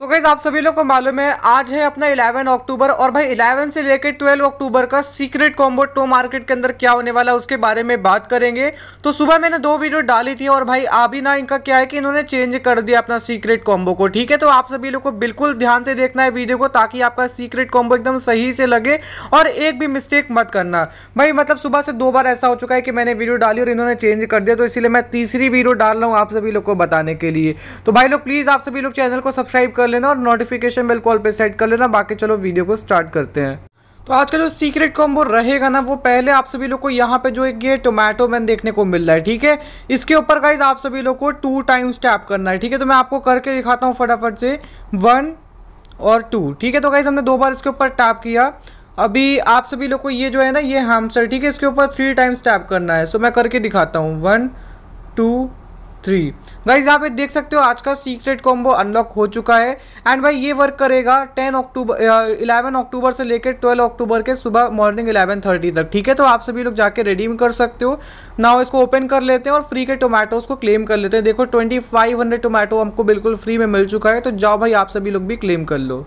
तो गैस आप सभी लोग को मालूम है आज है अपना 11 अक्टूबर और भाई 11 से लेकर 12 अक्टूबर का सीक्रेट कॉम्बो टो मार्केट के अंदर क्या होने वाला है उसके बारे में बात करेंगे तो सुबह मैंने दो वीडियो डाली थी और भाई अभी ना इनका क्या है कि इन्होंने चेंज कर दिया अपना सीक्रेट कॉम्बो को ठीक है तो आप सभी लोग को बिल्कुल ध्यान से देखना है वीडियो को ताकि आपका सीक्रेट कॉम्बो एकदम सही से लगे और एक भी मिस्टेक मत करना भाई मतलब सुबह से दो बार ऐसा हो चुका है कि मैंने वीडियो डाली और इन्होंने चेंज कर दिया तो इसलिए मैं तीसरी वीडियो डाल रहा हूँ आप सभी लोग को बताने के लिए तो भाई लोग प्लीज़ आप सभी लोग चैनल को सब्सक्राइब कर कर लेना और नोटिफिकेशन बेल कॉल पे सेट कर लेना बाकी चलो वीडियो को स्टार्ट करते हैं तो आज का जो सीक्रेट कॉम्बो रहेगा ना वो पहले आप सभी लोग को यहाँ पे जो एक ये टोमेटो मैन देखने को मिल रहा है ठीक है इसके ऊपर गाइज आप सभी लोग को टू टाइम्स टैप करना है ठीक है तो मैं आपको करके दिखाता हूँ फटाफट से वन और टू ठीक है तो गाइज हमने दो बार इसके ऊपर टैप किया अभी आप सभी लोग को ये जो है ना ये हैमसर ठीक है इसके ऊपर थ्री टाइम्स टैप करना है सो मैं करके दिखाता हूँ वन टू थ्री गाइज यहाँ पे देख सकते हो आज का सीक्रेट कॉम्बो अनलॉक हो चुका है एंड भाई ये वर्क करेगा टेन अक्टूबर इलेवन अक्टूबर से लेकर ट्वेल्व अक्टूबर के सुबह मॉर्निंग इलेवन थर्टी तक ठीक है तो आप सभी लोग जाके रिडीम कर सकते हो नाउ इसको ओपन कर लेते हैं और फ्री के टोमेटोज को क्लेम कर लेते हैं देखो ट्वेंटी फाइव हंड्रेड टोमेटो हमको बिल्कुल फ्री में मिल चुका है तो जाओ भाई आप सभी लोग भी क्लेम कर लो